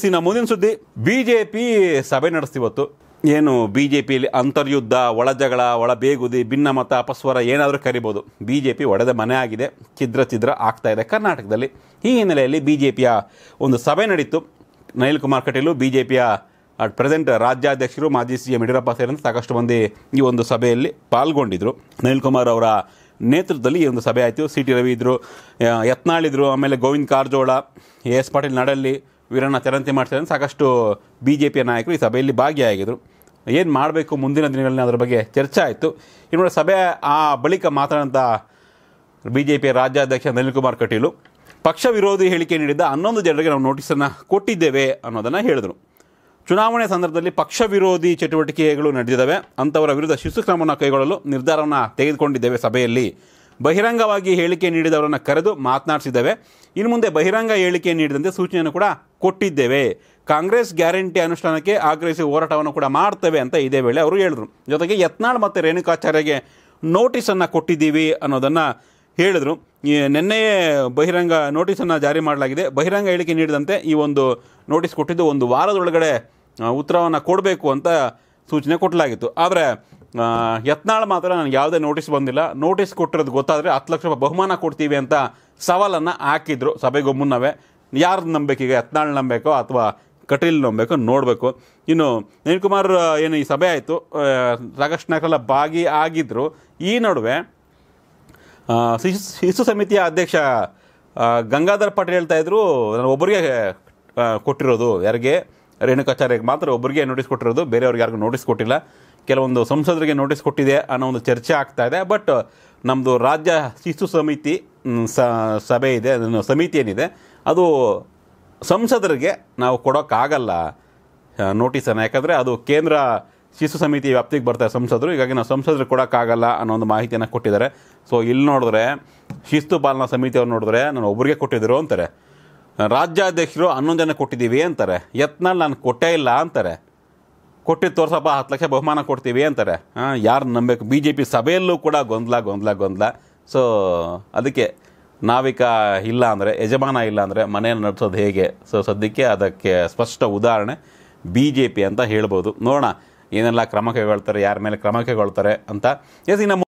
C ನಮ್ಮ ಮುಂದಿನ ಸುದ್ದಿ ಬಿಜೆಪಿ ಸಭೆ ನಡೆಸ್ತಿವತ್ತು ಏನು ಬಿ ಜೆ ಪಿಯಲ್ಲಿ ಅಂತರ್ಯುದ್ಧ ಒಳಜಗಳ ಒಳ ಬೇಗುದಿ ಭಿನ್ನಮತ ಅಪಸ್ವರ ಏನಾದರೂ ಕರಿಬೋದು ಬಿ ಜೆ ಪಿ ಒಡೆದ ಮನೆ ಆಗಿದೆ ಛಿದ್ರ ಛಿದ್ರ ಆಗ್ತಾ ಇದೆ ಕರ್ನಾಟಕದಲ್ಲಿ ಈ ಹಿನ್ನೆಲೆಯಲ್ಲಿ ಬಿ ಜೆ ಪಿಯ ಒಂದು ಸಭೆ ನಡೀತು ನೈಲ್ ಕುಮಾರ್ ಕಟೀಲು ಬಿ ಜೆ ಪಿಯ ಪ್ರೆಸೆಂಟ್ ರಾಜ್ಯಾಧ್ಯಕ್ಷರು ಮಾಜಿ ಸಿ ಎಂ ಯಡಿಯೂರಪ್ಪ ಸೇರಿದಂತೆ ಸಾಕಷ್ಟು ಮಂದಿ ಈ ಒಂದು ಸಭೆಯಲ್ಲಿ ಪಾಲ್ಗೊಂಡಿದ್ದರು ನೈಲ್ ಕುಮಾರ್ ಅವರ ನೇತೃತ್ವದಲ್ಲಿ ಈ ಒಂದು ಸಭೆ ಆಯಿತು ಸಿ ಟಿ ರವಿ ಇದ್ದರು ಯತ್ನಾಳಿದ್ರು ಆಮೇಲೆ ಗೋವಿಂದ ಕಾರಜೋಳ ಎ ಎಸ್ ಪಾಟೀಲ್ ನಡಲ್ಲಿ ವೀರಣ್ಣ ಚರಂತೆ ಮಾಡ್ತಾರೆ ಅಂತ ಸಾಕಷ್ಟು ಬಿ ಜೆ ಪಿಯ ನಾಯಕರು ಈ ಸಭೆಯಲ್ಲಿ ಭಾಗಿಯಾಗಿದ್ದರು ಏನು ಮಾಡಬೇಕು ಮುಂದಿನ ದಿನಗಳಲ್ಲಿ ಅದರ ಬಗ್ಗೆ ಚರ್ಚೆ ಆಯಿತು ಇನ್ನು ಸಭೆ ಆ ಬಳಿಕ ಮಾತಾಡಿದಂಥ ಬಿ ಜೆ ಪಿಯ ರಾಜ್ಯಾಧ್ಯಕ್ಷ ಅನಿಲ್ ಕುಮಾರ್ ಕಟೀಲು ಪಕ್ಷ ವಿರೋಧಿ ಹೇಳಿಕೆ ನೀಡಿದ್ದ ಹನ್ನೊಂದು ಜನರಿಗೆ ನಾವು ನೋಟಿಸನ್ನು ಕೊಟ್ಟಿದ್ದೇವೆ ಅನ್ನೋದನ್ನು ಹೇಳಿದರು ಚುನಾವಣೆ ಸಂದರ್ಭದಲ್ಲಿ ಪಕ್ಷ ವಿರೋಧಿ ಚಟುವಟಿಕೆಗಳು ನಡೆದಿದ್ದಾವೆ ಅಂಥವರ ವಿರುದ್ಧ ಶಿಸ್ತು ಕ್ರಮವನ್ನು ಕೈಗೊಳ್ಳಲು ನಿರ್ಧಾರವನ್ನು ತೆಗೆದುಕೊಂಡಿದ್ದೇವೆ ಸಭೆಯಲ್ಲಿ ಬಹಿರಂಗವಾಗಿ ಹೇಳಿಕೆ ನೀಡಿದವರನ್ನು ಕರೆದು ಮಾತನಾಡಿಸಿದ್ದೇವೆ ಇನ್ನು ಮುಂದೆ ಬಹಿರಂಗ ಹೇಳಿಕೆ ನೀಡಿದಂತೆ ಸೂಚನೆಯನ್ನು ಕೂಡ ಕೊಟ್ಟಿದ್ದೇವೆ ಕಾಂಗ್ರೆಸ್ ಗ್ಯಾರಂಟಿ ಅನುಷ್ಠಾನಕ್ಕೆ ಆಗ್ರಹಿಸಿ ಹೋರಾಟವನ್ನು ಕೂಡ ಮಾಡ್ತೇವೆ ಅಂತ ಇದೇ ವೇಳೆ ಅವರು ಹೇಳಿದರು ಜೊತೆಗೆ ಯತ್ನಾಳ್ ಮತ್ತು ರೇಣುಕಾಚಾರ್ಯಗೆ ನೋಟಿಸನ್ನು ಕೊಟ್ಟಿದ್ದೀವಿ ಅನ್ನೋದನ್ನು ಹೇಳಿದರು ನಿನ್ನೆಯೇ ಬಹಿರಂಗ ನೋಟಿಸನ್ನು ಜಾರಿ ಮಾಡಲಾಗಿದೆ ಬಹಿರಂಗ ಹೇಳಿಕೆ ನೀಡಿದಂತೆ ಈ ಒಂದು ನೋಟಿಸ್ ಕೊಟ್ಟಿದ್ದು ಒಂದು ವಾರದೊಳಗಡೆ ಉತ್ತರವನ್ನು ಕೊಡಬೇಕು ಅಂತ ಸೂಚನೆ ಕೊಟ್ಟಲಾಗಿತ್ತು ಆದರೆ ಯತ್ನಾಳ್ ಮಾತ್ರ ನನಗೆ ಯಾವುದೇ ನೋಟಿಸ್ ಬಂದಿಲ್ಲ ನೋಟಿಸ್ ಕೊಟ್ಟಿರೋದು ಗೊತ್ತಾದರೆ ಹತ್ತು ಲಕ್ಷ ರೂಪಾಯಿ ಬಹುಮಾನ ಕೊಡ್ತೀವಿ ಅಂತ ಸವಾಲನ್ನು ಹಾಕಿದ್ರು ಸಭೆಗೂ ಮುನ್ನವೇ ಯಾರ್ದು ಈಗ ಯತ್ನಾಳ್ ನಂಬೇಕೋ ಅಥವಾ ಕಟೀಲ್ ನಂಬೇಕೋ ನೋಡಬೇಕು ಇನ್ನು ನಳಿನ್ ಕುಮಾರ್ ಏನು ಈ ಸಭೆ ಆಯಿತು ರಾಕೇಶ್ ನಾಯ್ಕರೆಲ್ಲ ಭಾಗಿ ಆಗಿದ್ದರು ಈ ನಡುವೆ ಶಿಶು ಶಿಶು ಸಮಿತಿಯ ಅಧ್ಯಕ್ಷ ಗಂಗಾಧರ್ ಪಾಟೀಲ್ ಹೇಳ್ತಾ ಇದ್ದರು ನಾನು ಒಬ್ಬರಿಗೆ ಕೊಟ್ಟಿರೋದು ಯಾರಿಗೆ ರೇಣುಕಾಚಾರ್ಯಗೆ ಮಾತ್ರ ಒಬ್ಬರಿಗೆ ನೋಟಿಸ್ ಕೊಟ್ಟಿರೋದು ಬೇರೆಯವ್ರಿಗೆ ಯಾರಿಗೂ ನೋಟಿಸ್ ಕೊಟ್ಟಿಲ್ಲ ಕೆಲವೊಂದು ಸಂಸದರಿಗೆ ನೋಟಿಸ್ ಕೊಟ್ಟಿದೆ ಅನ್ನೋ ಒಂದು ಚರ್ಚೆ ಆಗ್ತಾ ಇದೆ ಬಟ್ ನಮ್ಮದು ರಾಜ್ಯ ಶಿಸು ಸಮಿತಿ ಸಭೆ ಇದೆ ಸಮಿತಿ ಏನಿದೆ ಅದು ಸಂಸದರಿಗೆ ನಾವು ಕೊಡೋಕ್ಕಾಗಲ್ಲ ನೋಟಿಸನ್ನು ಯಾಕಂದರೆ ಅದು ಕೇಂದ್ರ ಶಿಶು ಸಮಿತಿ ವ್ಯಾಪ್ತಿಗೆ ಬರ್ತಾರೆ ಸಂಸದರು ಹೀಗಾಗಿ ನಾವು ಸಂಸದರು ಕೊಡೋಕ್ಕಾಗಲ್ಲ ಅನ್ನೋ ಒಂದು ಮಾಹಿತಿಯನ್ನು ಕೊಟ್ಟಿದ್ದಾರೆ ಸೊ ಇಲ್ಲಿ ನೋಡಿದ್ರೆ ಶಿಸ್ತು ಪಾಲನಾ ಸಮಿತಿಯವ್ರು ನೋಡಿದ್ರೆ ನಾನು ಒಬ್ಬರಿಗೆ ಕೊಟ್ಟಿದ್ದರು ಅಂತಾರೆ ರಾಜ್ಯಾಧ್ಯಕ್ಷರು ಹನ್ನೊಂದು ಜನ ಕೊಟ್ಟಿದ್ದೀವಿ ಅಂತಾರೆ ಯತ್ನಲ್ಲಿ ನಾನು ಕೊಟ್ಟೇ ಇಲ್ಲ ಅಂತಾರೆ ಕೊಟ್ಟಿದ್ದು ತೋರ್ಸಪ್ಪ ಹತ್ತು ಲಕ್ಷ ಬಹುಮಾನ ಕೊಡ್ತೀವಿ ಅಂತಾರೆ ಹಾಂ ಯಾರು ನಂಬಬೇಕು ಬಿ ಜೆ ಪಿ ಸಭೆಯಲ್ಲೂ ಕೂಡ ಗೊಂದಲ ಗೊಂದಲ ಗೊಂದಲ ಸೊ ಅದಕ್ಕೆ ನಾವಿಕ ಇಲ್ಲ ಅಂದರೆ ಯಜಮಾನ ಇಲ್ಲ ಅಂದರೆ ಮನೆಯನ್ನು ನಡೆಸೋದು ಹೇಗೆ ಸೊ ಸದ್ಯಕ್ಕೆ ಅದಕ್ಕೆ ಸ್ಪಷ್ಟ ಉದಾಹರಣೆ ಬಿ ಜೆ ಪಿ ಅಂತ ಹೇಳ್ಬೋದು ನೋಡೋಣ ಏನೆಲ್ಲ ಕ್ರಮ ಕೈಗೊಳ್ತಾರೆ ಯಾರ ಮೇಲೆ ಕ್ರಮ ಕೈಗೊಳ್ತಾರೆ ಅಂತ ಎಸ್ ಇನ್ನು